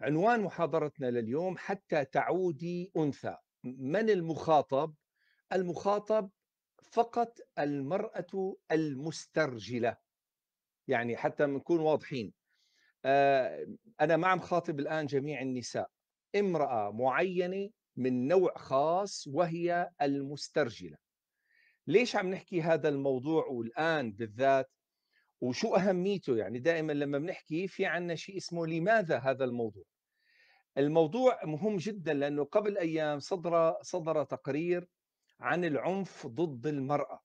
عنوان محاضرتنا لليوم حتى تعودي انثى من المخاطب المخاطب فقط المراه المسترجله يعني حتى نكون واضحين آه، انا ما عم خاطب الان جميع النساء امراه معينه من نوع خاص وهي المسترجله ليش عم نحكي هذا الموضوع والان بالذات وشو اهميته يعني دائما لما بنحكي في عنا شيء اسمه لماذا هذا الموضوع الموضوع مهم جدا لانه قبل ايام صدر صدر تقرير عن العنف ضد المراه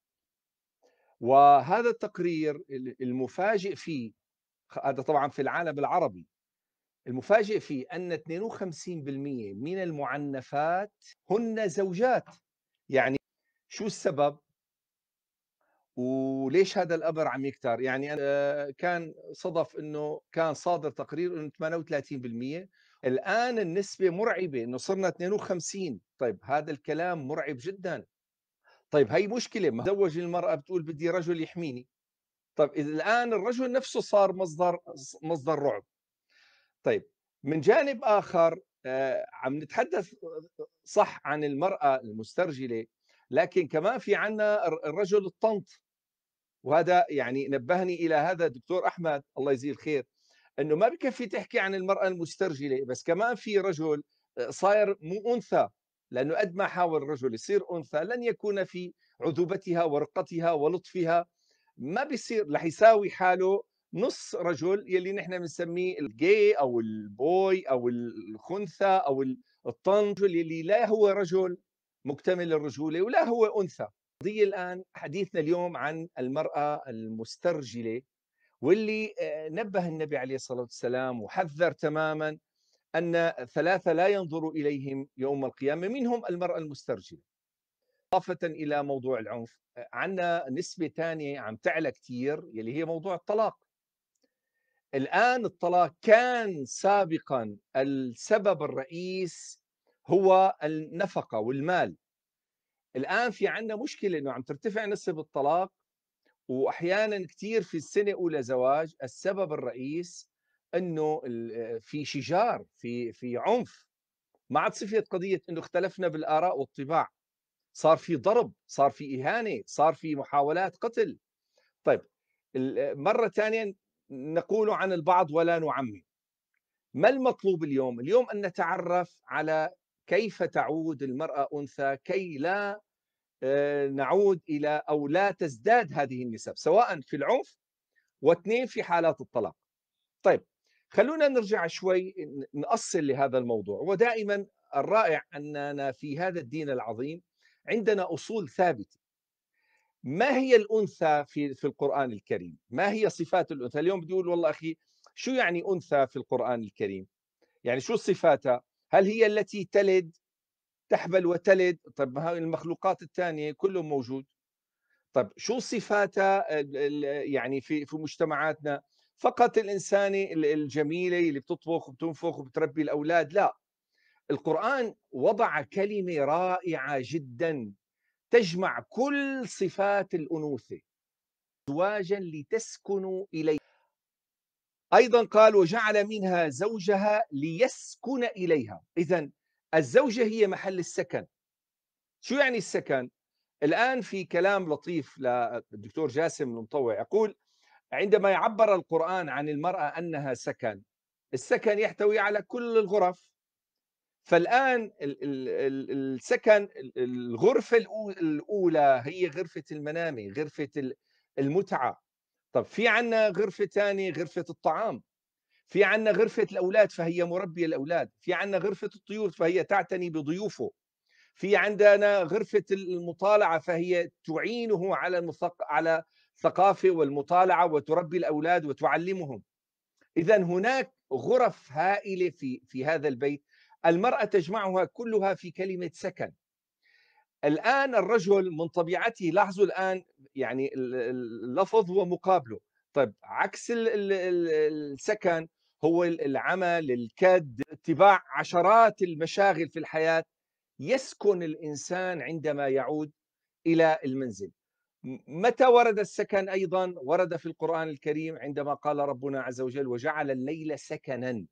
وهذا التقرير المفاجئ فيه هذا طبعا في العالم العربي المفاجئ فيه ان 52% من المعنفات هن زوجات يعني شو السبب وليش هذا الامر عم يكتر؟ يعني أنا آه، كان صدف انه كان صادر تقرير انه 38% الان النسبه مرعبه انه صرنا 52 طيب هذا الكلام مرعب جدا طيب هي مشكله ما مزوج المراه بتقول بدي رجل يحميني طيب اذا الان الرجل نفسه صار مصدر مصدر رعب طيب من جانب اخر آه، عم نتحدث آه، صح عن المراه المسترجله لكن كمان في عنا الرجل الطنط وهذا يعني نبهني الى هذا الدكتور احمد الله يجزيه الخير انه ما بكفي تحكي عن المراه المسترجله بس كمان في رجل آه، صاير مو انثى لانه قد ما حاول الرجل يصير انثى لن يكون في عذوبتها ورقتها ولطفها ما بيصير رح يساوي حاله نص رجل يلي نحن بنسميه الجي او البوي او الخنثى او الطنج يلي لا هو رجل مكتمل الرجوله ولا هو انثى قضية الآن حديثنا اليوم عن المرأة المسترجلة واللي آه، نبه النبي عليه الصلاة والسلام وحذر تماما أن ثلاثة لا ينظر إليهم يوم القيامة منهم المرأة المسترجلة إضافة إلى موضوع العنف آه، عنا نسبة ثانية عم تعلى كثير يلي هي موضوع الطلاق الآن الطلاق كان سابقا السبب الرئيس هو النفقه والمال الان في عندنا مشكله انه عم ترتفع نسب الطلاق واحيانا كثير في السنه اولى زواج السبب الرئيس انه في شجار في في عنف ما عاد صفية قضيه انه اختلفنا بالاراء والطباع صار في ضرب صار في اهانه صار في محاولات قتل طيب مره ثانيه نقول عن البعض ولا نعمم ما المطلوب اليوم اليوم ان نتعرف على كيف تعود المرأة أنثى كي لا آه، نعود إلى أو لا تزداد هذه النسب سواء في العنف واثنين في حالات الطلاق طيب خلونا نرجع شوي نأصل لهذا الموضوع ودائما الرائع أننا في هذا الدين العظيم عندنا أصول ثابتة ما هي الأنثى في, في القرآن الكريم ما هي صفات الأنثى اليوم بدي أقول والله أخي شو يعني أنثى في القرآن الكريم يعني شو صفاتها هل هي التي تلد تحبل وتلد طب ما هاي المخلوقات الثانيه كلهم موجود طب شو صفاتها يعني في في مجتمعاتنا فقط الانسانه الجميله اللي بتطبخ وبتنفخ وبتربي الاولاد لا القران وضع كلمه رائعه جدا تجمع كل صفات الانوثه ازواجا لتسكنوا اليه أيضا قال وجعل منها زوجها ليسكن إليها إذا الزوجة هي محل السكن شو يعني السكن؟ الآن في كلام لطيف للدكتور جاسم المطوع يقول عندما يعبر القرآن عن المرأة أنها سكن السكن يحتوي على كل الغرف فالآن السكن الغرفة الأولى هي غرفة المنام غرفة المتعة طب في عنا غرفة ثانية غرفة الطعام في عنا غرفة الأولاد فهي مربية الأولاد في عنا غرفة الطيور فهي تعتني بضيوفه في عندنا غرفة المطالعة فهي تعينه على المثق... على الثقافة والمطالعة وتربي الأولاد وتعلمهم إذا هناك غرف هائلة في في هذا البيت المرأة تجمعها كلها في كلمة سكن الان الرجل من طبيعته لاحظوا الان يعني اللفظ هو مقابله طيب عكس السكن هو العمل الكد اتباع عشرات المشاغل في الحياه يسكن الانسان عندما يعود الى المنزل متى ورد السكن ايضا ورد في القران الكريم عندما قال ربنا عز وجل وجعل الليل سكنا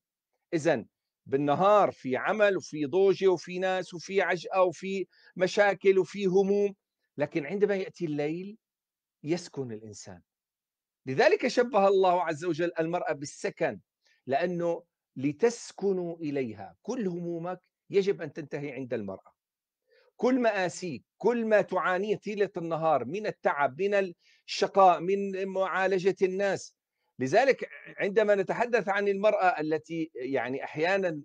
اذا بالنهار في عمل وفي ضوجه وفي ناس وفي عجقه وفي مشاكل وفي هموم لكن عندما ياتي الليل يسكن الانسان لذلك شبه الله عز وجل المراه بالسكن لانه لتسكنوا اليها كل همومك يجب ان تنتهي عند المراه كل مآسيك كل ما تعانيه طيلة النهار من التعب من الشقاء من معالجة الناس لذلك عندما نتحدث عن المرأة التي يعني أحيانا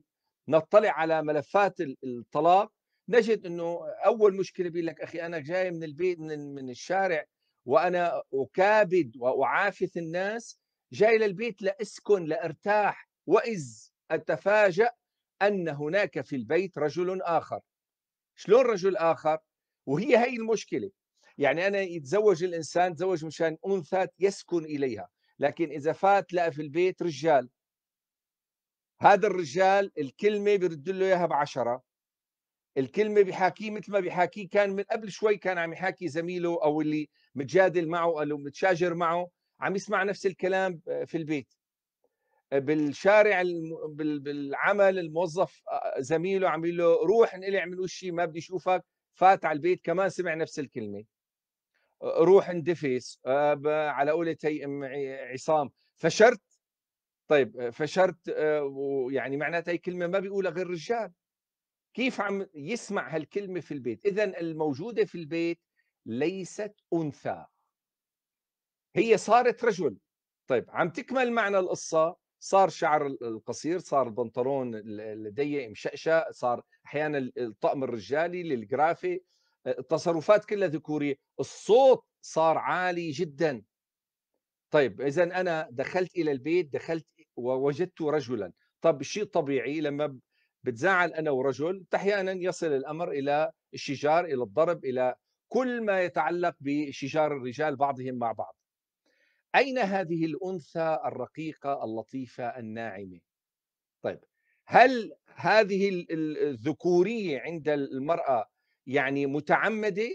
نطلع على ملفات الطلاق نجد أنه أول مشكلة بيقول لك أخي أنا جاي من البيت من, من الشارع وأنا أكابد وأعافث الناس جاي للبيت لأسكن لأرتاح وإذ أتفاجأ أن هناك في البيت رجل آخر شلون رجل آخر وهي هي المشكلة يعني أنا يتزوج الإنسان تزوج مشان أنثى يسكن إليها لكن اذا فات لقى في البيت رجال هذا الرجال الكلمه بيرد له اياها بعشره الكلمه بحاكيه مثل ما بحاكيه كان من قبل شوي كان عم يحاكي زميله او اللي متجادل معه او متشاجر معه عم يسمع نفس الكلام آه، في البيت آه، بالشارع بالعمل الموظف آه، زميله عم يقول له روح انقلع من وشي ما بدي اشوفك فات على البيت كمان سمع نفس الكلمه روح اندفس آه، على قولة عصام فشرت طيب آه، فشرت آه، ويعني معناتها هي كلمة ما بيقولها غير الرجال كيف عم يسمع هالكلمة في البيت إذا الموجودة في البيت ليست أنثى هي صارت رجل طيب عم تكمل معنا القصة صار شعر القصير صار البنطلون الضيق مشقشق صار أحيانا الطقم الرجالي للجرافي التصرفات كلها ذكوريه الصوت صار عالي جدا طيب اذا انا دخلت الى البيت دخلت ووجدت رجلا طب شيء طبيعي لما بتزعل انا ورجل احيانا يصل الامر الى الشجار الى الضرب الى كل ما يتعلق بشجار الرجال بعضهم مع بعض اين هذه الانثى الرقيقه اللطيفه الناعمه طيب هل هذه الذكوريه عند المراه يعني متعمده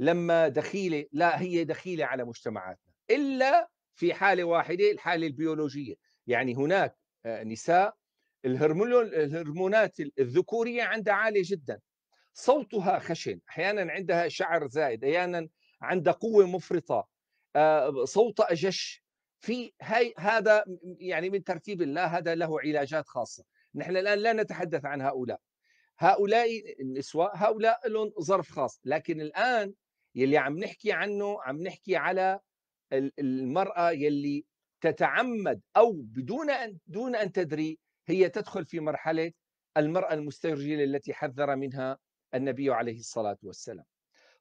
لما دخيله لا هي دخيله على مجتمعاتنا الا في حاله واحده الحاله البيولوجيه يعني هناك آه، نساء الهرمونات الذكوريه عندها عاليه جدا صوتها خشن احيانا عندها شعر زائد احيانا عندها قوه مفرطه آه، صوتها اجش في هاي هذا يعني من ترتيب الله هذا له علاجات خاصه نحن الان لا نتحدث عن هؤلاء هؤلاء النسوة هؤلاء لهم ظرف خاص لكن الآن يلي عم نحكي عنه عم نحكي على المرأة يلي تتعمد أو بدون أن دون أن تدري هي تدخل في مرحلة المرأة المسترجلة التي حذر منها النبي عليه الصلاة والسلام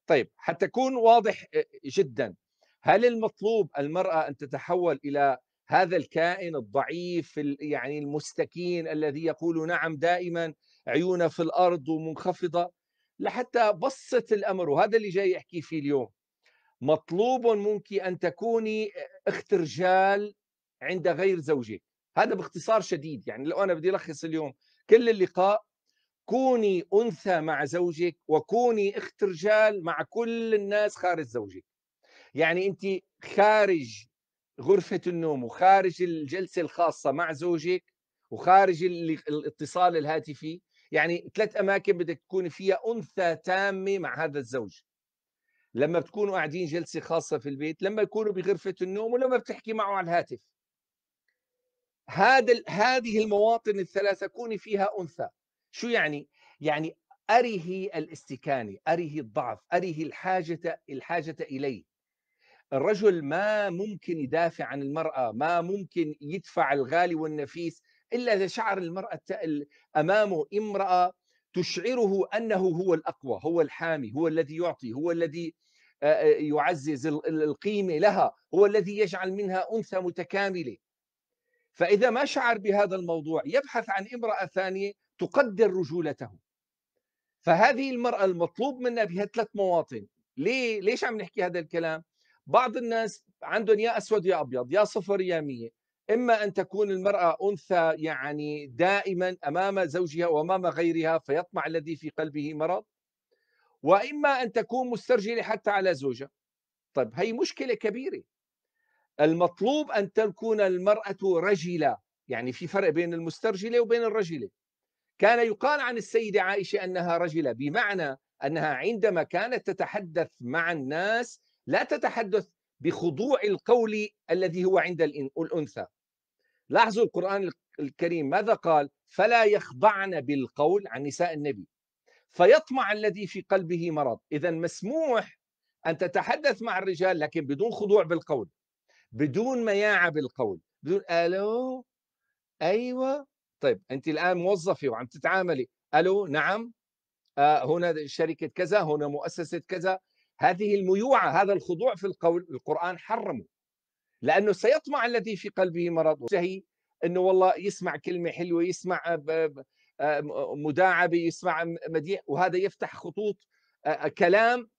طيب حتى أكون واضح آه، جدا هل المطلوب المرأة أن تتحول إلى هذا الكائن الضعيف يعني المستكين الذي يقول نعم دائما عيونها في الارض ومنخفضه لحتى بسط الامر وهذا اللي جاي احكي فيه اليوم مطلوب منك ان تكوني اخت رجال عند غير زوجك هذا باختصار شديد يعني لو انا بدي الخص اليوم كل اللقاء كوني انثى مع زوجك وكوني اخت رجال مع كل الناس خارج زوجك يعني انت خارج غرفه النوم وخارج الجلسه الخاصه مع زوجك وخارج الاتصال الهاتفي يعني ثلاث اماكن بدك تكوني فيها انثى تامه مع هذا الزوج لما بتكونوا قاعدين جلسه خاصه في البيت لما يكونوا بغرفه النوم ولما بتحكي معه على الهاتف هذا هذه المواطن الثلاثه كوني فيها انثى شو يعني يعني ارهي الاستكانه ارهي الضعف ارهي الحاجه الحاجه اليه الرجل ما ممكن يدافع عن المرأة ما ممكن يدفع الغالي والنفيس إلا إذا شعر المرأة أمامه امرأة تشعره أنه هو الأقوى هو الحامي هو الذي يعطي هو الذي يعزز القيمة لها هو الذي يجعل منها أنثى متكاملة فإذا ما شعر بهذا الموضوع يبحث عن امرأة ثانية تقدر رجولته فهذه المرأة المطلوب منها بها ثلاث مواطن ليه ليش عم نحكي هذا الكلام بعض الناس عندهم يا أسود يا أبيض يا صفر يا مية اما ان تكون المراه انثى يعني دائما امام زوجها وامام غيرها فيطمع الذي في قلبه مرض واما ان تكون مسترجله حتى على زوجها طيب هي مشكله كبيره المطلوب ان تكون المراه رجله يعني في فرق بين المسترجله وبين الرجله كان يقال عن السيده عائشه انها رجله بمعنى انها عندما كانت تتحدث مع الناس لا تتحدث بخضوع القول الذي هو عند الانثى لاحظوا القرآن الكريم ماذا قال فلا يخضعن بالقول عن نساء النبي فيطمع الذي في قلبه مرض إذا مسموح أن تتحدث مع الرجال لكن بدون خضوع بالقول بدون مياعة بالقول بدون ألو أيوة طيب أنت الآن موظفة وعم تتعاملي ألو نعم آه هنا شركة كذا هنا مؤسسة كذا هذه الميوعة هذا الخضوع في القول القرآن حرمه لانه سيطمع الذي في قلبه مرض وينتهي انه والله يسمع كلمه حلوه يسمع آه، مداعبه يسمع مديح وهذا يفتح خطوط آه، آه، كلام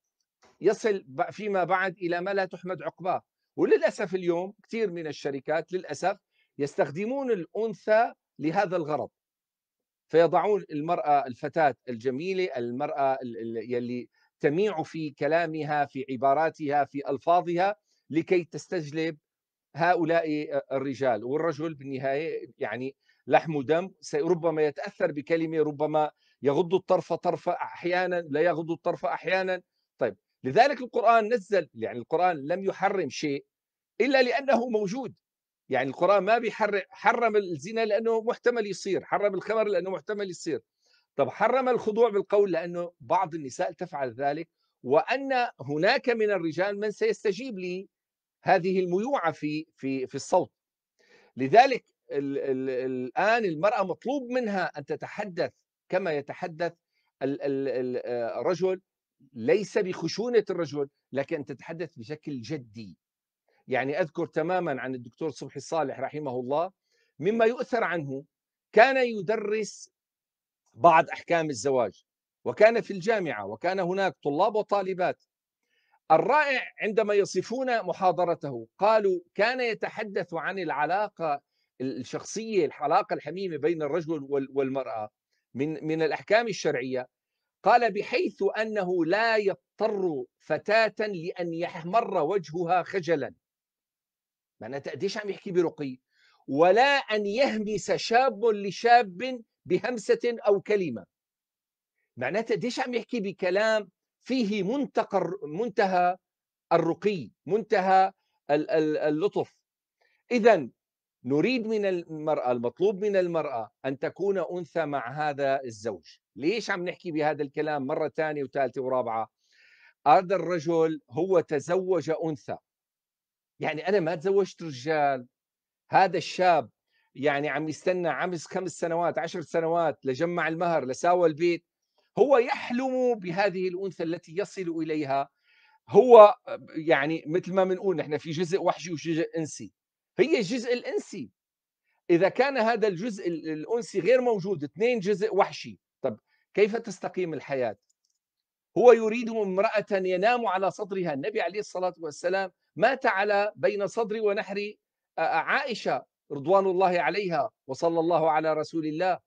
يصل فيما بعد الى ما لا تحمد عقباه وللاسف اليوم كثير من الشركات للاسف يستخدمون الانثى لهذا الغرض فيضعون المراه الفتاه الجميله المراه يلي تميع في كلامها في عباراتها في الفاظها لكي تستجلب هؤلاء الرجال والرجل بالنهايه يعني لحم ودم ربما يتاثر بكلمه ربما يغض الطرف طرفه احيانا لا يغض الطرف احيانا طيب لذلك القران نزل يعني القران لم يحرم شيء الا لانه موجود يعني القران ما بيحرم حرم الزنا لانه محتمل يصير حرم الخمر لانه محتمل يصير طب حرم الخضوع بالقول لانه بعض النساء تفعل ذلك وان هناك من الرجال من سيستجيب لي هذه الميوعة في في في الصوت لذلك الـ الـ الآن المرأة مطلوب منها أن تتحدث كما يتحدث الرجل آه، ليس بخشونة الرجل لكن تتحدث بشكل جدي يعني أذكر تماما عن الدكتور صبحي الصالح رحمه الله مما يؤثر عنه كان يدرس بعض أحكام الزواج وكان في الجامعة وكان هناك طلاب وطالبات الرائع عندما يصفون محاضرته قالوا كان يتحدث عن العلاقه الشخصيه العلاقه الحميمه بين الرجل والمراه من من الاحكام الشرعيه قال بحيث انه لا يضطر فتاه لان يحمر وجهها خجلا معناتها قديش عم يحكي برقي ولا ان يهمس شاب لشاب بهمسه او كلمه معناتها قديش عم يحكي بكلام فيه منتقى منتهى الرقي منتهى اللطف اذا نريد من المرأة المطلوب من المرأة أن تكون أنثى مع هذا الزوج ليش عم نحكي بهذا الكلام مرة ثانية وثالثة ورابعة هذا الرجل هو تزوج أنثى يعني أنا ما تزوجت رجال هذا الشاب يعني عم يستنى عمز خمس سنوات عشر سنوات لجمع المهر لساوى البيت هو يحلم بهذه الانثى التي يصل اليها هو يعني مثل ما بنقول نحن في جزء وحشي وجزء انسي هي الجزء الانسي اذا كان هذا الجزء الانسي غير موجود اثنين جزء وحشي طب كيف تستقيم الحياه هو يريد امراه ينام على صدرها النبي عليه الصلاه والسلام مات على بين صدر ونحر عائشه رضوان الله عليها وصلى الله على رسول الله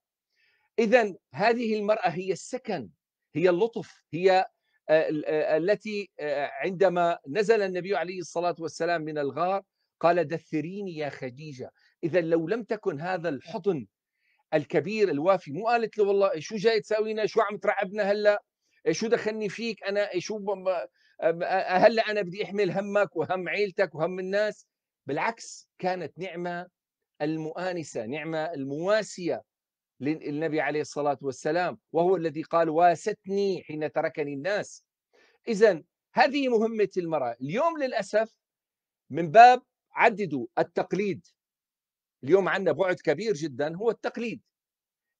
إذا هذه المرأة هي السكن هي اللطف هي آه، آه، التي آه، عندما نزل النبي عليه الصلاة والسلام من الغار قال دثريني يا خديجة إذا لو لم تكن هذا الحضن الكبير الوافي مو قالت له والله شو جاي تساوينا شو عم ترعبنا هلا شو دخلني فيك أنا شو هلا أنا بدي أحمل همك وهم عيلتك وهم الناس بالعكس كانت نعمة المؤانسة نعمة المواسية للنبي عليه الصلاة والسلام وهو الذي قال واستني حين تركني الناس إذا هذه مهمة المرأة اليوم للأسف من باب عددوا التقليد اليوم عندنا بعد كبير جدا هو التقليد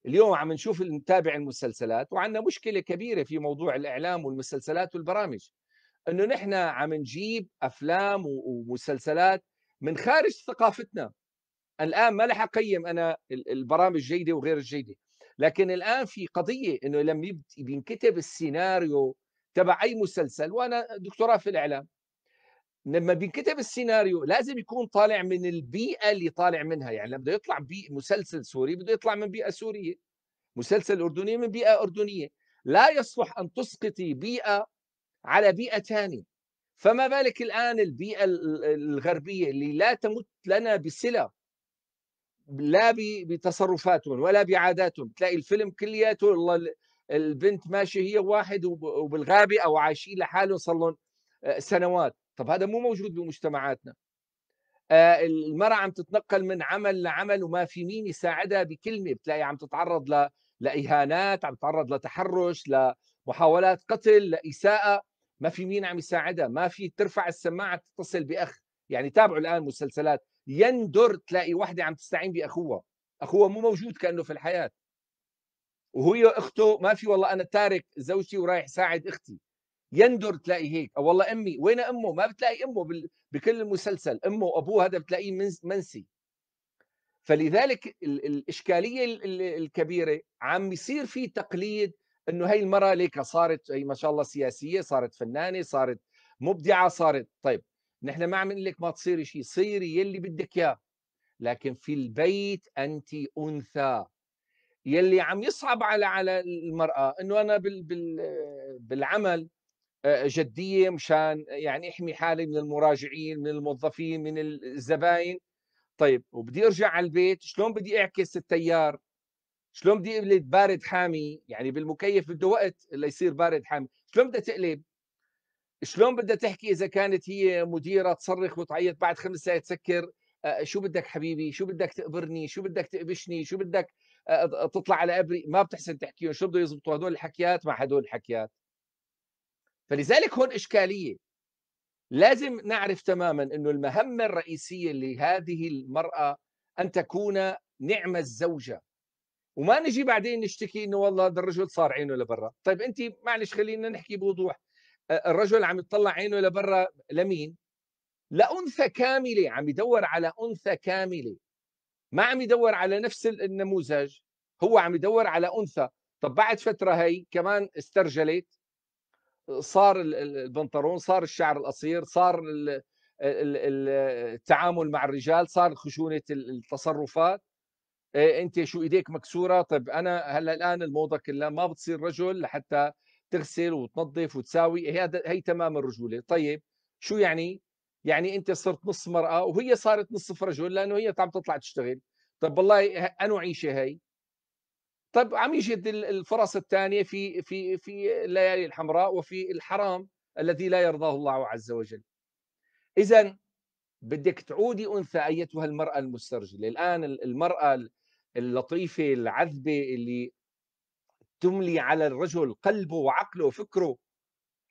اليوم عم نشوف نتابع المسلسلات وعندنا مشكلة كبيرة في موضوع الإعلام والمسلسلات والبرامج أنه نحن عم نجيب أفلام ومسلسلات من خارج ثقافتنا الان ما لح اقيم انا البرامج جيده وغير الجيده لكن الان في قضيه انه لما بينكتب السيناريو تبع اي مسلسل وانا دكتوراه في الاعلام لما بينكتب السيناريو لازم يكون طالع من البيئه اللي طالع منها يعني لما بده يطلع مسلسل سوري بده يطلع من بيئه سوريه مسلسل اردني من بيئه اردنيه لا يصلح ان تسقطي بيئه على بيئه ثانيه فما بالك الان البيئه الغربيه اللي لا تمت لنا بصله لا بتصرفاتهم ولا بعاداتهم تلاقي الفيلم كلياته والله البنت ماشيه هي واحد وبالغابه او عايشين لحالهم صار لهم آه، سنوات طب هذا مو موجود بمجتمعاتنا آه، المرأة عم تتنقل من عمل لعمل وما في مين يساعدها بكلمة بتلاقي عم تتعرض ل... لإهانات عم تتعرض لتحرش لمحاولات قتل لإساءة ما في مين عم يساعدها ما في ترفع السماعة تتصل بأخ يعني تابعوا الآن مسلسلات يندر تلاقي وحده عم تستعين باخوها اخوها مو موجود كانه في الحياه وهي اخته ما في والله انا تارك زوجتي ورايح ساعد اختي يندر تلاقي هيك او والله امي وين امه ما بتلاقي امه بكل المسلسل امه وابوه هذا بتلاقيه منسي فلذلك الاشكاليه الكبيره عم يصير في تقليد انه هي المراه ليك صارت هي ما شاء الله سياسيه صارت فنانه صارت مبدعه صارت طيب نحن ما عم نقول لك ما تصيري شيء صيري يلي بدك اياه لكن في البيت انت انثى يلي عم يصعب على على المراه انه انا بال بال بالعمل آه، جديه مشان يعني احمي حالي من المراجعين من الموظفين من الزباين طيب وبدي ارجع على البيت شلون بدي اعكس التيار شلون بدي اقلب بارد حامي يعني بالمكيف بده وقت ليصير بارد حامي شلون بدها تقلب شلون بدها تحكي اذا كانت هي مديره تصرخ وتعيط بعد خمس ساعات تسكر آه، آه، شو بدك حبيبي شو بدك تقبرني شو بدك تقبشني شو بدك آه، تطلع على قبري ما بتحسن تحكيهم شو بده يزبطوا هدول الحكيات مع هدول الحكيات فلذلك هون اشكاليه لازم نعرف تماما انه المهمه الرئيسيه لهذه المراه ان تكون نعم الزوجه وما نجي بعدين نشتكي انه والله هذا الرجل صار عينه لبرا طيب انت معلش خلينا نحكي بوضوح الرجل عم يطلع عينه لبرا لمين لأنثى كاملة عم يدور على أنثى كاملة ما عم يدور على نفس النموذج هو عم يدور على أنثى طب بعد فترة هي كمان استرجلت صار البنطلون صار الشعر القصير صار التعامل مع الرجال صار خشونة التصرفات إيه، انت شو ايديك مكسوره طيب انا هلا الان الموضه كلها ما بتصير رجل لحتى تغسل وتنظف وتساوي هذا هي تمام الرجوله طيب شو يعني يعني انت صرت نص مراه وهي صارت نصف رجل لانه هي عم تطلع تشتغل طب والله انو عيشه هي طب عم يجد الفرص الثانيه في في في الليالي الحمراء وفي الحرام الذي لا يرضاه الله عز وجل اذا بدك تعودي انثى ايتها المراه المسترجله الان المراه اللطيفه العذبه اللي تملي على الرجل قلبه وعقله وفكره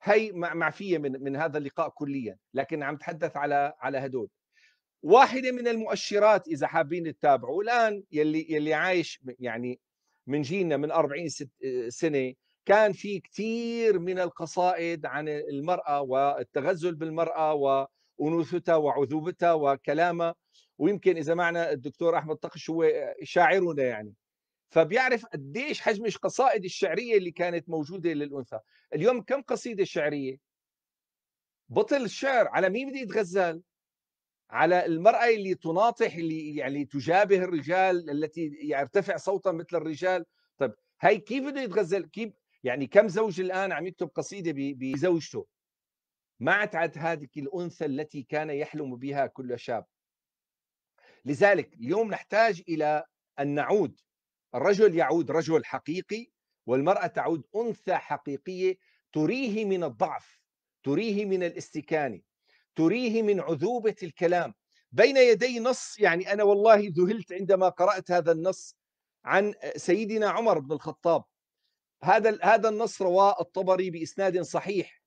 هي معفيه من من هذا اللقاء كليا لكن عم تحدث على على هدول واحده من المؤشرات اذا حابين تتابعوا الان يلي يلي عايش يعني من جيلنا من 40 سنه كان في كثير من القصائد عن المراه والتغزل بالمراه وانوثتها وعذوبتها وكلامها ويمكن اذا معنا الدكتور احمد طقش هو شاعرنا يعني فبيعرف قديش حجم القصائد الشعريه اللي كانت موجوده للانثى اليوم كم قصيده شعريه بطل الشعر على مين بده يتغزل على المرأة اللي تناطح اللي يعني تجابه الرجال التي يرتفع صوتها مثل الرجال طيب هاي كيف بده يتغزل كيف يعني كم زوج الآن عم يكتب قصيدة بزوجته ما عاد هذه الأنثى التي كان يحلم بها كل شاب لذلك اليوم نحتاج إلى أن نعود الرجل يعود رجل حقيقي والمرأة تعود أنثى حقيقية تريه من الضعف تريه من الاستكانة تريه من عذوبة الكلام بين يدي نص يعني أنا والله ذهلت عندما قرأت هذا النص عن سيدنا عمر بن الخطاب هذا هذا النص رواه الطبري بإسناد صحيح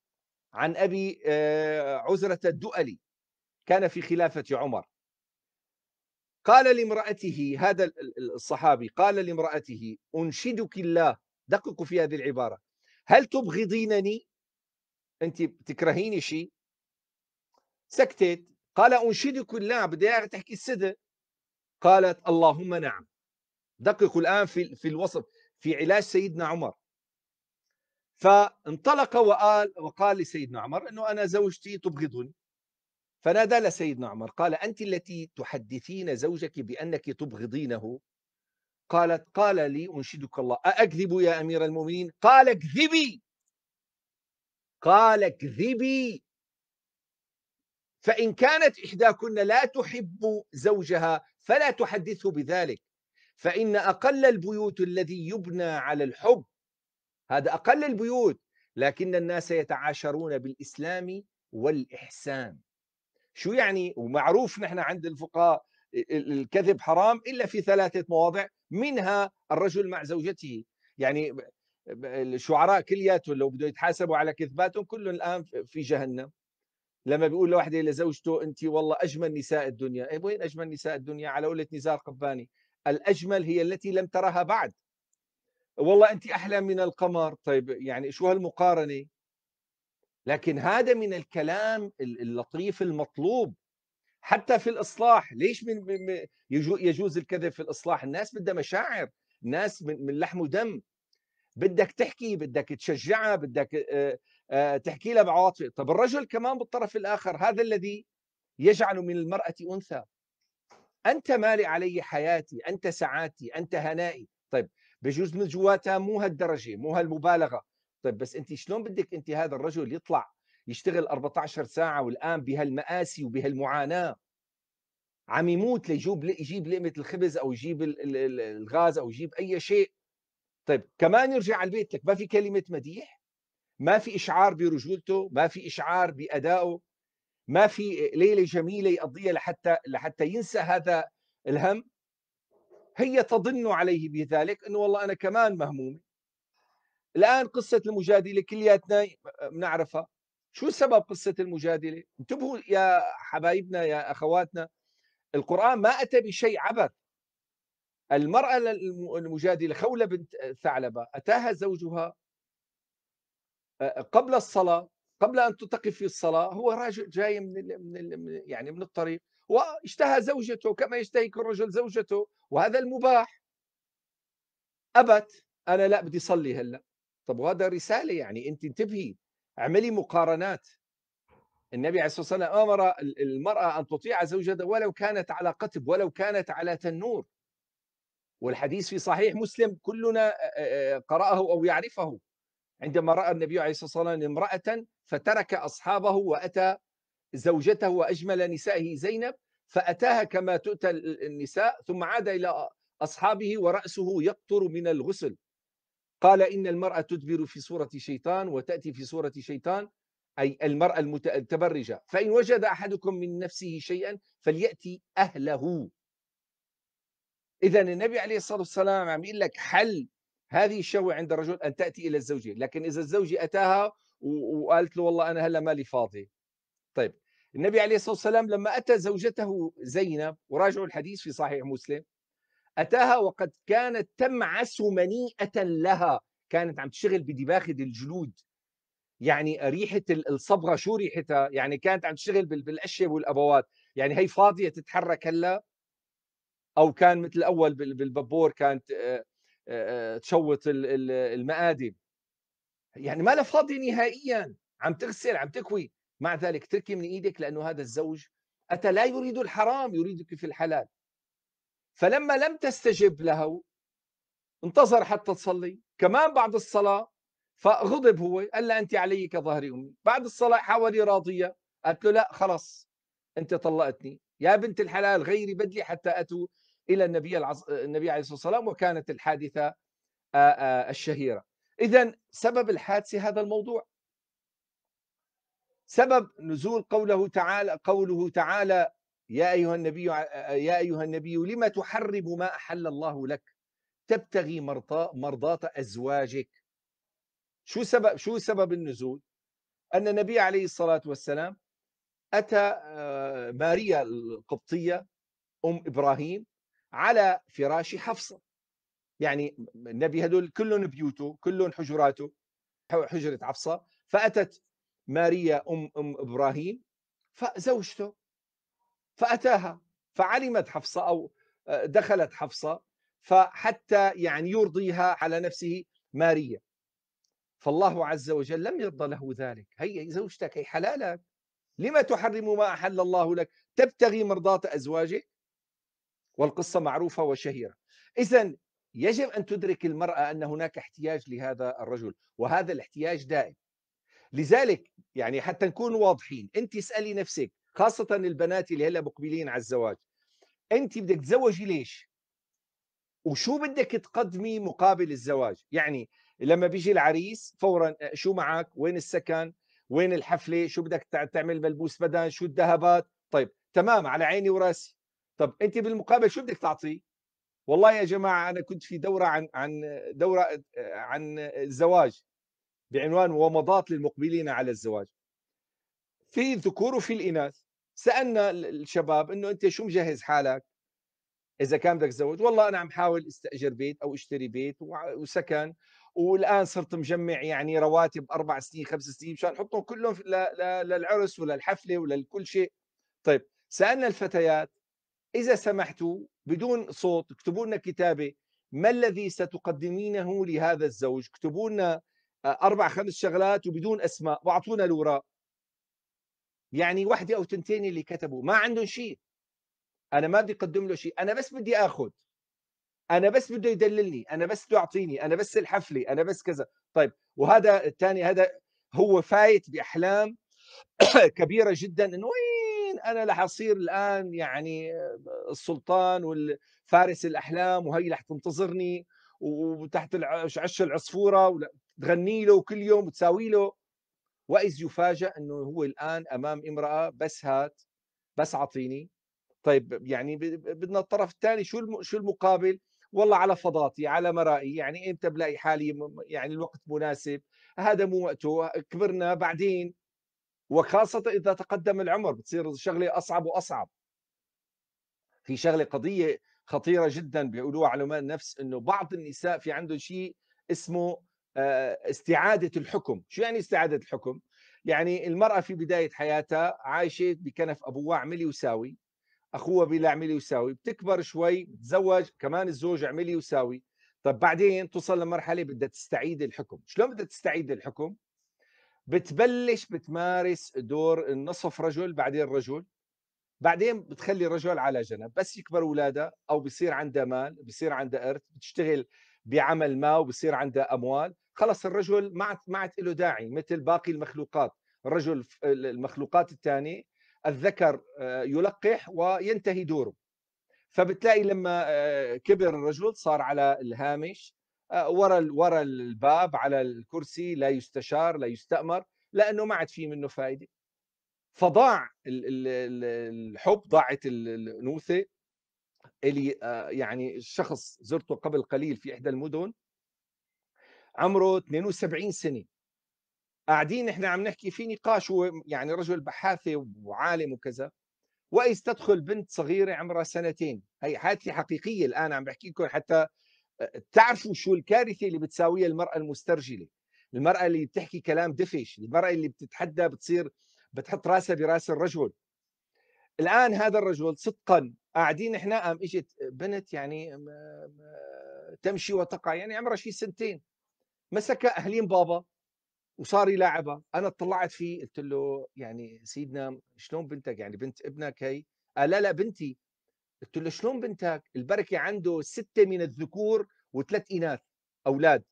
عن أبي آه، عزرة الدؤلي كان في خلافة عمر قال لامرأته هذا الصحابي قال لامرأته أنشدك الله دققوا في هذه العبارة هل تبغضينني أنت تكرهيني شيء سكتت قال أنشدك الله بدي تحكي السد قالت اللهم نعم دققوا الآن في, في الوصف في علاج سيدنا عمر فانطلق وقال وقال لسيدنا عمر أنه أنا زوجتي تبغضني فنادى سيدنا عمر قال أنت التي تحدثين زوجك بأنك تبغضينه قالت قال لي أنشدك الله أأكذب يا أمير المؤمنين قال اكذبي قال اكذبي فإن كانت إحداكن لا تحب زوجها فلا تحدثه بذلك فإن أقل البيوت الذي يبنى على الحب هذا أقل البيوت لكن الناس يتعاشرون بالإسلام والإحسان شو يعني ومعروف نحن عند الفقهاء آه، الكذب حرام الا في ثلاثه مواضع منها الرجل مع زوجته يعني الشعراء كلياتهم لو بده يتحاسبوا على كذباتهم كلهم الان في جهنم لما بيقول لوحده لزوجته انت والله اجمل نساء الدنيا اي وين اجمل نساء الدنيا على قولة نزار قباني الاجمل هي التي لم ترها بعد والله انت احلى من القمر طيب يعني شو هالمقارنه لكن هذا من الكلام اللطيف المطلوب حتى في الاصلاح ليش من يجوز الكذب في الاصلاح الناس بدها مشاعر ناس من, من لحم ودم بدك تحكي بدك تشجعها بدك آه، آه، تحكي لها بعواطف طب الرجل كمان بالطرف الآخر هذا الذي يجعل من المرأة أنثى أنت مالي علي حياتي أنت سعادتي أنت هنائي طيب بجوز من جواتها مو هالدرجة مو هالمبالغة طيب بس انت شلون بدك انت هذا الرجل يطلع يشتغل 14 ساعه والان بهالمآسي وبهالمعاناه عم يموت ليجيب يجيب لقمه الخبز او يجيب الغاز او يجيب اي شيء طيب كمان يرجع على البيت لك ما في كلمه مديح ما في اشعار برجولته ما في اشعار بادائه ما في ليله جميله يقضيها لحتى لحتى ينسى هذا الهم هي تظن عليه بذلك انه والله انا كمان مهمومه الان قصه المجادله كلياتنا بنعرفها شو سبب قصه المجادله انتبهوا يا حبايبنا يا اخواتنا القران ما اتى بشيء عبث المراه المجادله خوله بنت ثعلبه اتاها زوجها آه، قبل الصلاه قبل ان تقف في الصلاه هو راجل جاي من من يعني من الطريق واشتهى زوجته كما يشتهي كل رجل زوجته وهذا المباح ابت انا لا بدي اصلي هلا طب وهذا رساله يعني انت انتبهي اعملي مقارنات النبي عليه الصلاه والسلام امر المراه ان تطيع زوجها ولو كانت على قتب ولو كانت على تنور والحديث في صحيح مسلم كلنا قرأه او يعرفه عندما راى النبي عليه الصلاه والسلام امراه فترك اصحابه واتى زوجته واجمل نسائه زينب فاتاها كما تؤتى النساء ثم عاد الى اصحابه وراسه يقطر من الغسل قال إن المرأة تدبر في صورة شيطان وتأتي في صورة شيطان أي المرأة المتبرجة فإن وجد أحدكم من نفسه شيئا فليأتي أهله إذا النبي عليه الصلاة والسلام عم يقول لك حل هذه الشهوة عند الرجل أن تأتي إلى الزوجة لكن إذا الزوجة أتاها وقالت له والله أنا هلا مالي فاضي طيب النبي عليه الصلاة والسلام لما أتى زوجته زينب وراجعوا الحديث في صحيح مسلم أتاها وقد كانت تمعس منيئة لها كانت عم تشتغل بدباخة الجلود يعني ريحة الصبغة شو ريحتها يعني كانت عم تشتغل بالأشيب والأبوات يعني هي فاضية تتحرك هلا أو كان مثل الأول بالبابور كانت آه، آه، آه، تشوط المآدم يعني ما فاضية نهائيا عم تغسل عم تكوي مع ذلك تركي من إيدك لأنه هذا الزوج أتى لا يريد الحرام يريدك في الحلال فلما لم تستجب له انتظر حتى تصلي كمان بعد الصلاة فغضب هو قال لها أنت علي ظهري أمي بعد الصلاة حاول يراضيها قالت له لا خلص أنت طلقتني يا بنت الحلال غيري بدلي حتى أتوا إلى النبي, العز... النبي عليه الصلاة والسلام وكانت الحادثة الشهيرة إذا سبب الحادثة هذا الموضوع سبب نزول قوله تعالى قوله تعالى يا أيها النبي يا أيها النبي لم تحرم ما أحل الله لك تبتغي مرضاة مرضاة أزواجك شو سبب شو سبب النزول؟ أن النبي عليه الصلاة والسلام أتى آه، ماريا القبطية أم إبراهيم على فراش حفصة يعني النبي هدول كلهم بيوته كلهم حجراته حجرة حفصة فأتت ماريا أم أم إبراهيم فزوجته فأتاها فعلمت حفصة أو آه، دخلت حفصة فحتى يعني يرضيها على نفسه ماريا فالله عز وجل لم يرضى له ذلك هي زوجتك هي حلالك لما تحرم ما أحل الله لك تبتغي مرضاة أزواجك والقصة معروفة وشهيرة إذا يجب أن تدرك المرأة أن هناك احتياج لهذا الرجل وهذا الاحتياج دائم لذلك يعني حتى نكون واضحين أنت اسألي نفسك خاصه البنات اللي هلا مقبلين على الزواج انت بدك تزوجي ليش وشو بدك تقدمي مقابل الزواج يعني لما بيجي العريس فورا آه، شو معك وين السكن وين الحفله شو بدك تعمل ملبوس بدن شو الذهبات طيب تمام على عيني وراسي طب انت بالمقابل شو بدك تعطي؟ والله يا جماعه انا كنت في دوره عن عن دوره آه، عن الزواج بعنوان ومضات للمقبلين على الزواج في الذكور وفي الاناث سالنا الشباب انه انت شو مجهز حالك اذا كان بدك تتزوج والله انا عم حاول استاجر بيت او اشتري بيت وسكن والان صرت مجمع يعني رواتب اربع سنين خمس سنين مشان احطهم كلهم للعرس وللحفله وللكل شيء طيب سالنا الفتيات اذا سمحتوا بدون صوت اكتبوا لنا كتابه ما الذي ستقدمينه لهذا الزوج اكتبوا لنا آه، اربع خمس شغلات وبدون اسماء واعطونا الوراق يعني واحدة أو تنتين اللي كتبوا ما عندهم شيء أنا ما بدي أقدم له شيء أنا بس بدي آخذ أنا بس بده يدللني أنا بس بده يعطيني أنا بس الحفلة أنا بس كذا طيب وهذا الثاني هذا هو فايت بأحلام كبيرة جدا إنه وين أنا رح أصير الآن يعني السلطان والفارس الأحلام وهي رح تنتظرني وتحت عش العصفورة وتغني له كل يوم وتساوي له وإذ يفاجأ أنه هو الآن أمام امرأة بس هات بس عطيني طيب يعني بدنا الطرف الثاني شو شو المقابل؟ والله على فضاتي على مرائي يعني امتى بلاقي حالي يعني الوقت مناسب هذا مو وقته كبرنا بعدين وخاصة إذا تقدم العمر بتصير الشغلة أصعب وأصعب في شغلة قضية خطيرة جدا بيقولوها علماء النفس إنه بعض النساء في عنده شيء اسمه آه، استعاده الحكم، شو يعني استعاده الحكم؟ يعني المراه في بدايه حياتها عايشه بكنف ابوها عملي وساوي، اخوها بلا عملي وساوي، بتكبر شوي بتزوج كمان الزوج عملي وساوي، طب بعدين توصل لمرحله بدها تستعيد الحكم، شلون بدها تستعيد الحكم؟ بتبلش بتمارس دور النصف رجل بعدين رجل بعدين بتخلي الرجل على جنب بس يكبر اولادها او بصير عندها مال بصير عندها ارث بتشتغل بعمل ما وبصير عندها اموال خلص الرجل ما ما عاد له داعي مثل باقي المخلوقات الرجل المخلوقات الثانيه الذكر آه، يلقح وينتهي دوره فبتلاقي لما آه، كبر الرجل صار على الهامش آه، ورا ورا الباب على الكرسي لا يستشار لا يستأمر لانه ما عاد في منه فائده فضاع الحب ضاعت الانوثه اللي يعني الشخص زرته قبل قليل في احدى المدن عمره 72 سنه قاعدين احنا عم نحكي في نقاش هو يعني رجل بحاثه وعالم وكذا واذ تدخل بنت صغيره عمرها سنتين هي حادثه حقيقيه الان عم بحكي لكم حتى تعرفوا شو الكارثه اللي بتساويها المراه المسترجله المراه اللي بتحكي كلام دفش المراه اللي بتتحدى بتصير بتحط راسها براس الرجل الان هذا الرجل صدقا قاعدين احنا قام اجت بنت يعني تمشي وتقع يعني عمرها شي سنتين مسك اهلين بابا وصار يلاعبها انا اطلعت فيه قلت له يعني سيدنا شلون بنتك يعني بنت ابنك هي قال لا لا بنتي قلت له شلون بنتك البركه عنده سته من الذكور وثلاث اناث اولاد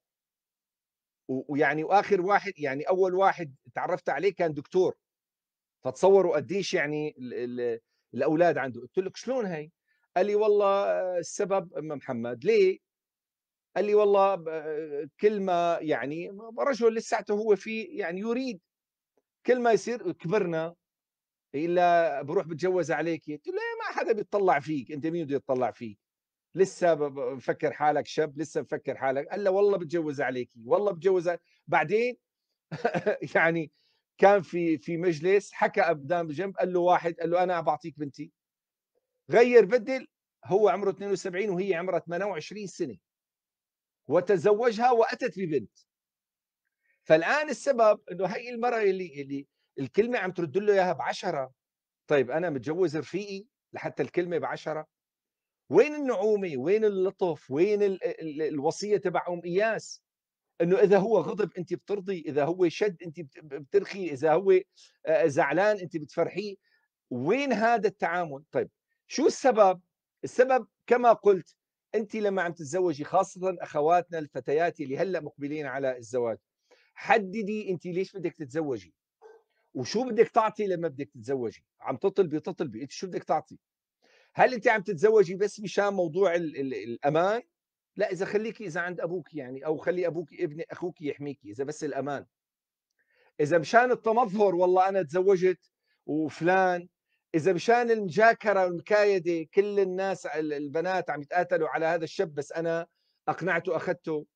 ويعني واخر واحد يعني اول واحد تعرفت عليه كان دكتور فتصوروا قديش يعني الـ الـ الاولاد عنده قلت لك شلون هي قال لي والله السبب ام محمد ليه قال لي والله كلمه يعني رجل لساته هو في يعني يريد كل ما يصير كبرنا الا بروح بتجوز عليك قلت له ما حدا بيتطلع فيك انت مين بده يتطلع فيك لسه بفكر حالك شاب لسه بفكر حالك قال له والله بتجوز عليكي والله بتجوز عليك. بعدين يعني كان في في مجلس حكى قدام جنب قال له واحد قال له انا بعطيك بنتي غير بدل هو عمره 72 وهي عمرها 28 سنه وتزوجها واتت ببنت فالان السبب انه هي المراه اللي اللي الكلمه عم ترد له اياها بعشره طيب انا متجوز رفيقي لحتى الكلمه بعشره وين النعومه وين اللطف وين الـ الـ الوصيه تبع ام اياس انه اذا هو غضب انت بترضي اذا هو شد انت بترخي اذا هو آه، زعلان انت بتفرحيه وين هذا التعامل طيب شو السبب السبب كما قلت انت لما عم تتزوجي خاصه اخواتنا الفتيات اللي هلا مقبلين على الزواج حددي انت ليش بدك تتزوجي وشو بدك تعطي لما بدك تتزوجي عم تطلبي تطلبي انت شو بدك تعطي هل انت عم تتزوجي بس مشان موضوع الـ الـ الامان لا اذا خليكي اذا عند ابوك يعني او خلي ابوك ابن اخوك يحميكي اذا بس الامان اذا مشان التمظهر والله انا تزوجت وفلان اذا مشان المجاكره والمكايده كل الناس البنات عم يتقاتلوا على هذا الشاب بس انا اقنعته اخذته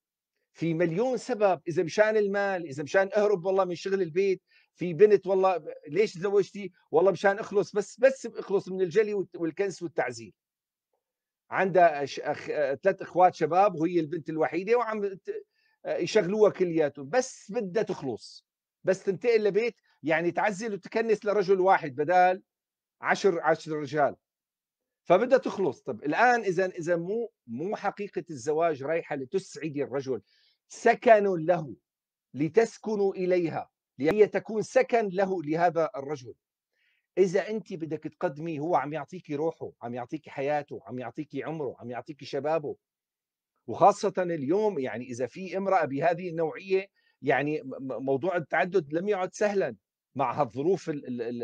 في مليون سبب اذا مشان المال اذا مشان اهرب والله من شغل البيت في بنت والله ليش تزوجتي والله مشان اخلص بس بس اخلص من الجلي والكنس والتعزيل عندها أخ... ثلاث اخوات شباب وهي البنت الوحيده وعم يشغلوها كلياتهم بس بدها تخلص بس تنتقل لبيت يعني تعزل وتكنس لرجل واحد بدال عشر عشر رجال فبدها تخلص طب الان اذا اذا مو مو حقيقه الزواج رايحه لتسعد الرجل سكن له لتسكنوا اليها لهي تكون سكن له لهذا الرجل اذا انت بدك تقدمي هو عم يعطيكي روحه عم يعطيكي حياته عم يعطيكي عمره عم يعطيكي شبابه وخاصه اليوم يعني اذا في امراه بهذه النوعيه يعني موضوع التعدد لم يعد سهلا مع هالظروف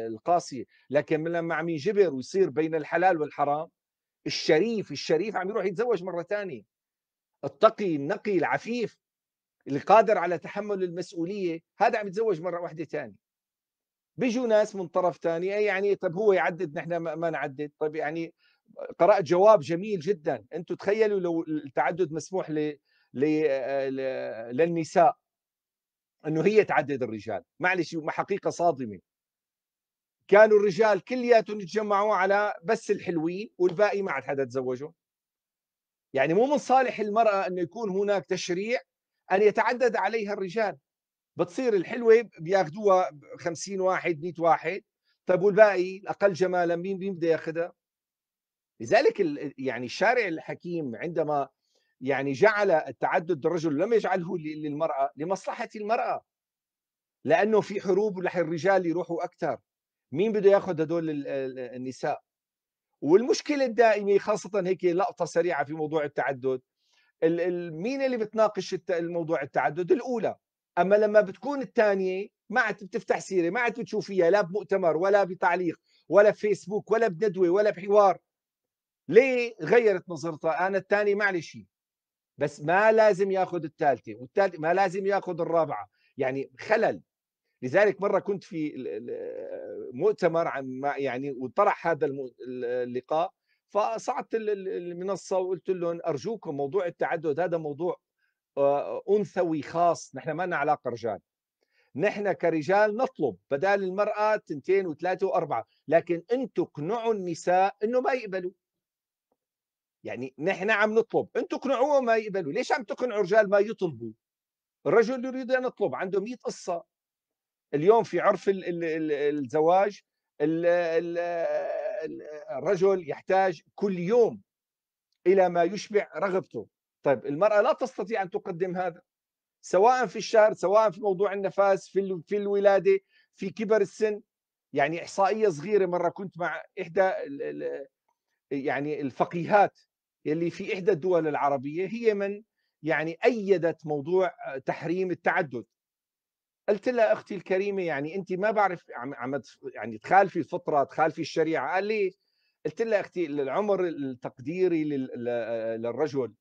القاسيه لكن لما عم ينجبر ويصير بين الحلال والحرام الشريف الشريف عم يروح يتزوج مره ثانيه التقي النقي العفيف القادر على تحمل المسؤوليه هذا عم يتزوج مره واحده ثانيه بيجوا ناس من طرف ثاني إيه يعني طب هو يعدد نحن ما نعدد طيب يعني قرات جواب جميل جدا انتم تخيلوا لو التعدد مسموح ل... للنساء انه هي تعدد الرجال معلش حقيقه صادمه كانوا الرجال كلياتهم يتجمعوا على بس الحلوين والباقي ما عاد حدا تزوجه يعني مو من صالح المراه انه يكون هناك تشريع ان يتعدد عليها الرجال بتصير الحلوه بياخذوها 50 واحد 100 واحد طيب والباقي الاقل جمالا مين مين بده ياخذها لذلك يعني الشارع الحكيم عندما يعني جعل التعدد الرجل لم يجعله للمرأة لمصلحة المرأة لأنه في حروب رح الرجال يروحوا أكثر مين بده ياخذ هدول النساء والمشكلة الدائمة خاصة هيك لقطة سريعة في موضوع التعدد مين اللي بتناقش الموضوع التعدد الأولى أما لما بتكون الثانية ما عاد بتفتح سيرة ما عاد بتشوفيها لا بمؤتمر ولا بتعليق ولا بفيسبوك ولا بندوة ولا بحوار ليه غيرت نظرتها أنا الثانية ما شيء بس ما لازم ياخذ الثالثه والثالثه ما لازم ياخذ الرابعه يعني خلل لذلك مره كنت في مؤتمر عن يعني وطرح هذا اللقاء فصعدت المنصه وقلت لهم ارجوكم موضوع التعدد هذا موضوع آه، انثوي خاص نحن ما لنا علاقه رجال نحن كرجال نطلب بدال المراه تنتين وثلاثه واربعه لكن انتم اقنعوا النساء انه ما يقبلوا يعني نحن عم نطلب انتم اقنعوهم ما يقبلوا ليش عم تقنعوا رجال ما يطلبوا الرجل يريد ان يطلب عنده 100 قصه اليوم في عرف الـ الـ الـ الزواج الـ الـ الرجل يحتاج كل يوم الى ما يشبع رغبته طيب المراه لا تستطيع ان تقدم هذا سواء في الشهر سواء في موضوع النفاس في في الولاده في كبر السن يعني احصائيه صغيره مره كنت مع احدى يعني الفقيهات يلي في إحدى الدول العربية هي من يعني أيدت موضوع آه، تحريم التعدد قلت لها أختي الكريمة يعني أنت ما بعرف عم يعني تخالفي الفطرة تخالفي الشريعة قال لي قلت لها أختي العمر التقديري للرجل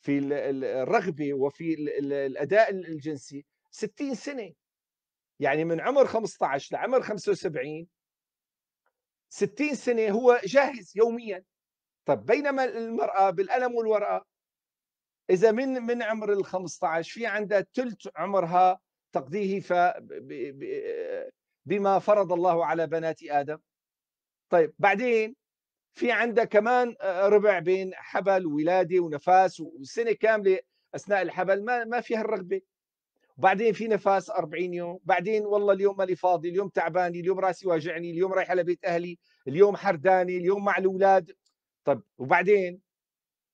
في الرغبة وفي الأداء الجنسي 60 سنة يعني من عمر 15 لعمر 75 60 سنة هو جاهز يومياً طب بينما المرأة بالألم والورقة إذا من من عمر ال 15 في عندها ثلث عمرها تقضيه ف بما فرض الله على بنات آدم طيب بعدين في عندها كمان آه، ربع بين حبل وولادة ونفاس وسنة كاملة أثناء الحبل ما ما فيها الرغبة وبعدين في نفاس 40 يوم بعدين والله اليوم مالي فاضي اليوم تعباني اليوم راسي واجعني اليوم رايح على بيت أهلي اليوم حرداني اليوم مع الأولاد طب وبعدين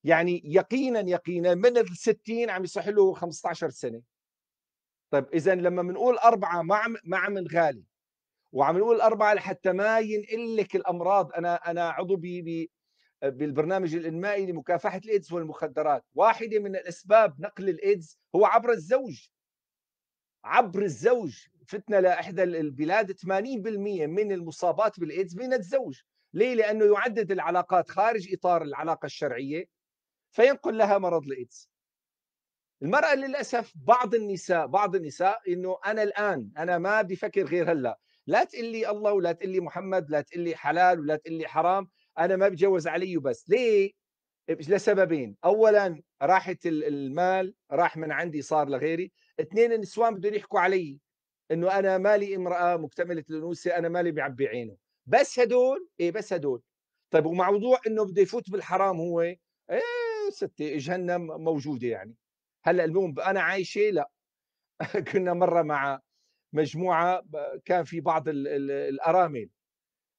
يعني يقينا يقينا من ال 60 عم يصح له 15 سنه طيب اذا لما بنقول اربعه ما عم ما عم نغالي وعم نقول اربعه لحتى ما ينقلك الامراض انا انا عضو بي بالبرنامج الانمائي لمكافحه الايدز والمخدرات، واحده من الاسباب نقل الايدز هو عبر الزوج. عبر الزوج، فتنا لاحدى البلاد 80% من المصابات بالايدز من الزوج، ليه؟ لأنه يعدد العلاقات خارج إطار العلاقة الشرعية فينقل لها مرض الإيدز المرأة للأسف بعض النساء بعض النساء إنه أنا الآن أنا ما بدي فكر غير هلأ لا تقول لي الله ولا تقول لي محمد لا تقول لي حلال ولا تقول لي حرام أنا ما بتجوز علي بس ليه؟ لسببين أولا راحت المال راح من عندي صار لغيري اثنين النسوان بدهم يحكوا علي انه انا مالي امراه مكتمله الانوثه انا مالي بعبي عينه بس هدول ايه بس هدول طيب وموضوع انه بده يفوت بالحرام هو ايه ستي جهنم موجوده يعني هلا المهم انا عايشه لا كنا مره مع مجموعه كان في بعض الـ الـ الارامل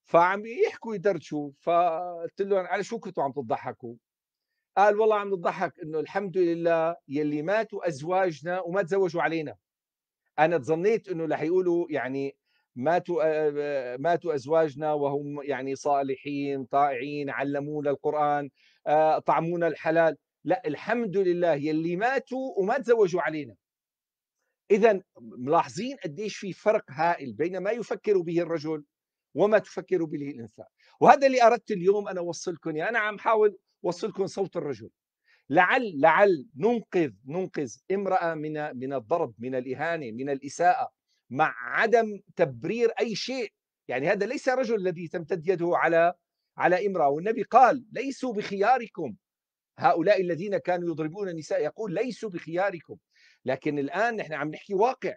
فعم يحكوا يدردشوا فقلت لهم على شو كنتوا عم تضحكوا؟ قال والله عم نضحك انه الحمد لله يلي ماتوا ازواجنا وما تزوجوا علينا انا تظنيت انه رح يقولوا يعني ماتوا آه، آه، ماتوا ازواجنا وهم يعني صالحين طائعين علمونا القران آه، طعمونا الحلال لا الحمد لله يلي ماتوا وما تزوجوا علينا اذا ملاحظين قديش في فرق هائل بين ما يفكر به الرجل وما تفكر به الانثى وهذا اللي اردت اليوم انا اوصلكم يعني انا عم حاول اوصلكم صوت الرجل لعل لعل ننقذ ننقذ امراه من من الضرب من الاهانه من الاساءه مع عدم تبرير أي شيء يعني هذا ليس رجل الذي تمتد يده على على امرأة والنبي قال ليسوا بخياركم هؤلاء الذين كانوا يضربون النساء يقول ليسوا بخياركم لكن الآن نحن عم نحكي واقع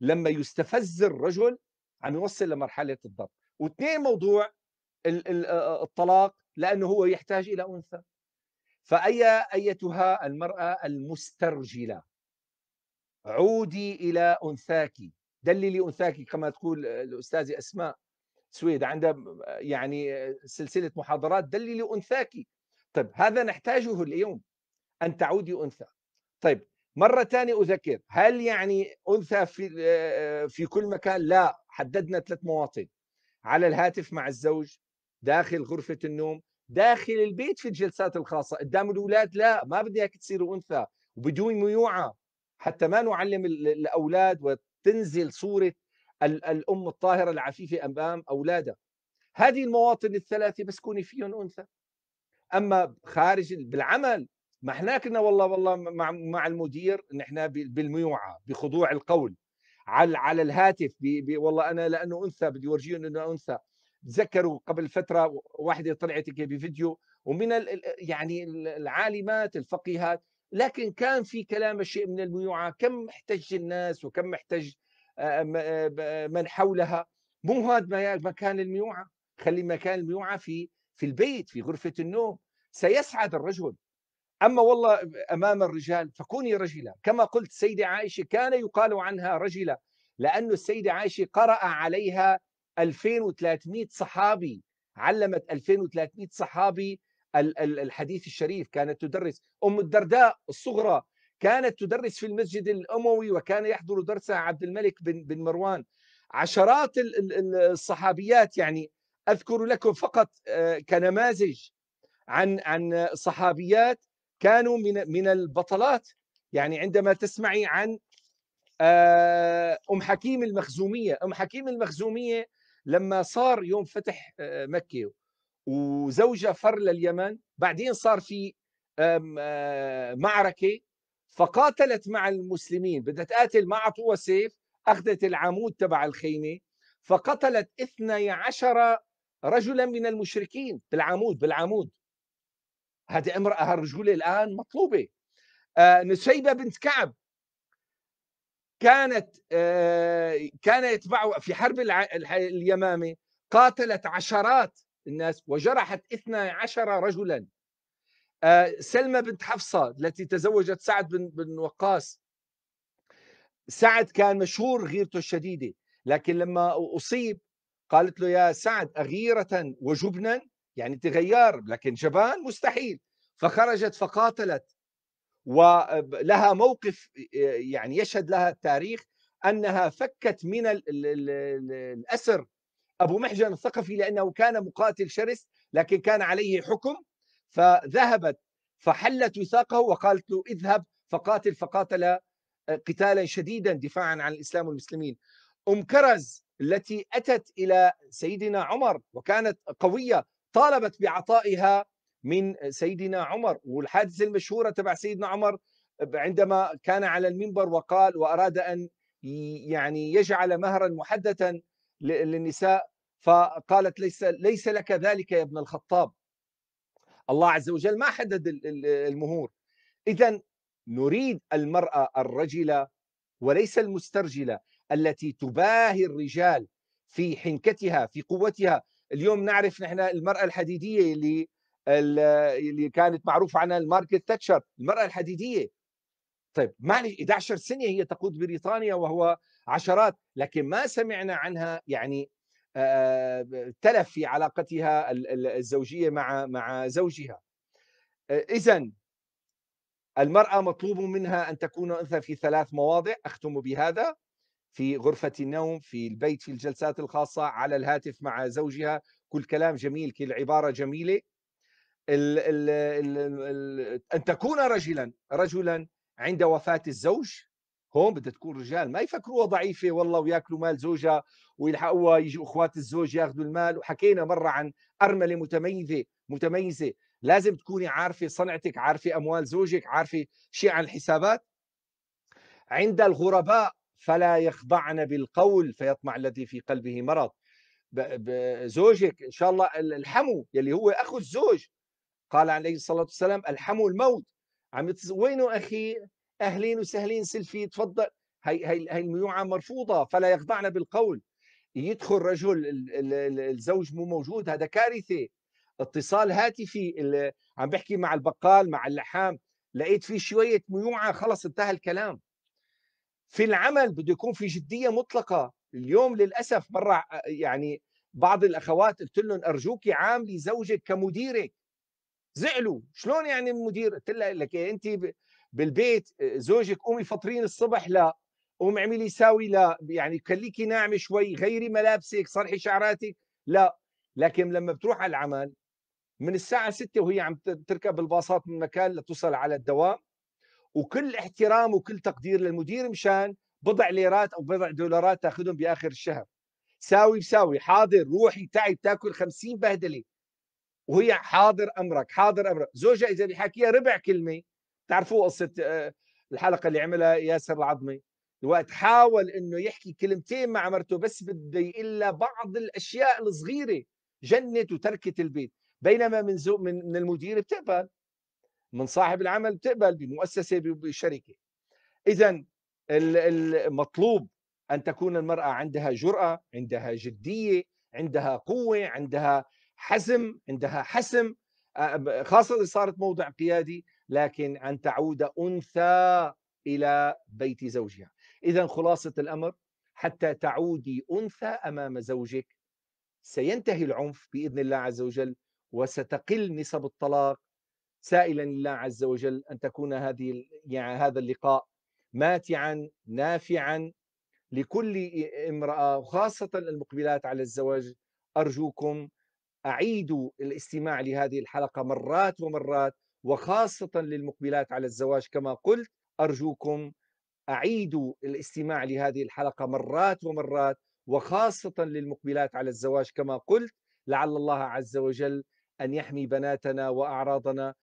لما يستفز الرجل عم يوصل لمرحلة الضرب واثنين موضوع الطلاق لأنه هو يحتاج إلى أنثى فأي أيتها المرأة المسترجلة عودي إلى أنثاك دللي انثاك كما تقول آه، الاستاذه اسماء سويد عندها آه، يعني آه، سلسله محاضرات دللي انثاك طيب هذا نحتاجه اليوم ان تعودي انثى طيب مره ثانيه اذكر هل يعني انثى في في كل مكان لا حددنا ثلاث مواطن على الهاتف مع الزوج داخل غرفه النوم داخل البيت في الجلسات الخاصه قدام الاولاد لا ما بدي اياك تصيروا انثى وبدون ميوعه حتى ما نعلم الاولاد تنزل صورة الأم الطاهرة العفيفة أمام أولادها هذه المواطن الثلاثة بس كوني فيهم أنثى أما خارج بالعمل ما احنا كنا والله والله مع مع المدير نحن بالميوعه بخضوع القول على على الهاتف بي بي والله انا لانه انثى بدي اورجيهم انه انثى تذكروا قبل فتره واحده طلعت بفيديو ومن يعني العالمات الفقيهات لكن كان في كلام شيء من الميوعة كم احتج الناس وكم احتج آه، آه، آه، من حولها مو هذا مكان الميوعة خلي مكان الميوعة في في البيت في غرفة النوم سيسعد الرجل أما والله أمام الرجال فكوني رجلا كما قلت السيدة عائشة كان يقال عنها رجلة لأن السيدة عائشة قرأ عليها 2300 صحابي علمت 2300 صحابي الحديث الشريف كانت تدرس أم الدرداء الصغرى كانت تدرس في المسجد الأموي وكان يحضر درسها عبد الملك بن, بن مروان عشرات الصحابيات يعني أذكر لكم فقط آه، كنماذج عن عن صحابيات كانوا من من البطلات يعني عندما تسمعي عن آه، ام حكيم المخزوميه، ام حكيم المخزوميه لما صار يوم فتح آه، مكه وزوجها فر لليمن بعدين صار في آه، معركة فقاتلت مع المسلمين بدها تقاتل ما اعطوها سيف أخذت العمود تبع الخيمة فقتلت 12 رجلا من المشركين بالعمود بالعمود هذه امرأة هالرجولة الآن مطلوبة آه، نسيبة بنت كعب كانت آه، كان يتبعه في حرب اليمامة قاتلت عشرات الناس وجرحت 12 رجلا آه، سلمى بنت حفصة التي تزوجت سعد بن, بن وقاص سعد كان مشهور غيرته الشديدة لكن لما أصيب قالت له يا سعد أغيرة وجبنا يعني تغير لكن جبان مستحيل فخرجت فقاتلت ولها موقف آه، يعني يشهد لها التاريخ أنها فكت من الأسر أبو محجن الثقفي لأنه كان مقاتل شرس لكن كان عليه حكم فذهبت فحلت وثاقه وقالت له اذهب فقاتل فقاتل آه، قتالا شديدا دفاعا عن الإسلام والمسلمين أم كرز التي أتت إلى سيدنا عمر وكانت قوية طالبت بعطائها من سيدنا عمر والحادثة المشهورة تبع سيدنا عمر عندما كان على المنبر وقال وأراد أن يعني يجعل مهرا محدثا للنساء فقالت ليس ليس لك ذلك يا ابن الخطاب الله عز وجل ما حدد المهور اذا نريد المراه الرجله وليس المسترجله التي تباهي الرجال في حنكتها في قوتها اليوم نعرف نحن المراه الحديديه اللي اللي كانت معروفه عنها الماركت تاتشر المراه الحديديه طيب معلش 11 سنه هي تقود بريطانيا وهو عشرات لكن ما سمعنا عنها يعني تلف في علاقتها الزوجيه مع مع زوجها اذا المراه مطلوب منها ان تكون انثى في ثلاث مواضع اختم بهذا في غرفه النوم في البيت في الجلسات الخاصه على الهاتف مع زوجها كل كلام جميل كل عباره جميله الـ الـ الـ الـ ان تكون رجلا رجلا عند وفاه الزوج هون بدها تكون رجال ما يفكروها ضعيفه والله وياكلوا مال زوجها ويلحقوها يجوا اخوات الزوج ياخذوا المال وحكينا مره عن ارمله متميزه متميزه لازم تكوني عارفه صنعتك عارفه اموال زوجك عارفه شيء عن الحسابات عند الغرباء فلا يخضعن بالقول فيطمع الذي في قلبه مرض زوجك ان شاء الله الحمو يلي هو اخو الزوج قال عليه الصلاه والسلام الحمو الموت عم وينه اخي اهلين وسهلين سلفي تفضل هي هي هي الميوعه مرفوضه فلا يخضعن بالقول يدخل رجل الزوج مو موجود هذا كارثه اتصال هاتفي عم بحكي مع البقال مع اللحام لقيت في شويه ميوعه خلص انتهى الكلام في العمل بده يكون في جديه مطلقه اليوم للاسف مره يعني بعض الاخوات قلت لهم ارجوكي عاملي زوجك كمديرك زعلوا شلون يعني المدير قلت لها لك إيه، انت بالبيت آه، زوجك قومي فطرين الصبح لا قوم اعملي ساوي لا يعني خليكي ناعمه شوي غيري ملابسك صرحي شعراتك لا لكن لما بتروح على العمل من الساعة 6 وهي عم تركب الباصات من مكان لتوصل على الدوام وكل احترام وكل تقدير للمدير مشان بضع ليرات او بضع دولارات تاخذهم باخر الشهر ساوي بساوي حاضر روحي تعي تاكل 50 بهدله وهي حاضر امرك حاضر امرك زوجها اذا بحكيها ربع كلمه تعرفوا قصه آه، الحلقه اللي عملها ياسر العظمي الوقت حاول انه يحكي كلمتين مع مرته بس بده يقلها بعض الاشياء الصغيره جنت وتركت البيت بينما من زو من, من المدير بتقبل من صاحب العمل بتقبل بمؤسسه بشركه اذا المطلوب ان تكون المراه عندها جراه عندها جديه عندها قوه عندها حزم عندها حسم آه، خاصه اذا صارت موضع قيادي لكن أن تعود أنثى إلى بيت زوجها إذا خلاصة الأمر حتى تعودي أنثى أمام زوجك سينتهي العنف بإذن الله عز وجل وستقل نسب الطلاق سائلا الله عز وجل أن تكون هذه يعني هذا اللقاء ماتعا نافعا لكل امرأة وخاصة المقبلات على الزواج أرجوكم أعيدوا الاستماع لهذه الحلقة مرات ومرات وخاصة للمقبلات على الزواج كما قلت أرجوكم أعيدوا الاستماع لهذه الحلقة مرات ومرات وخاصة للمقبلات على الزواج كما قلت لعل الله عز وجل أن يحمي بناتنا وأعراضنا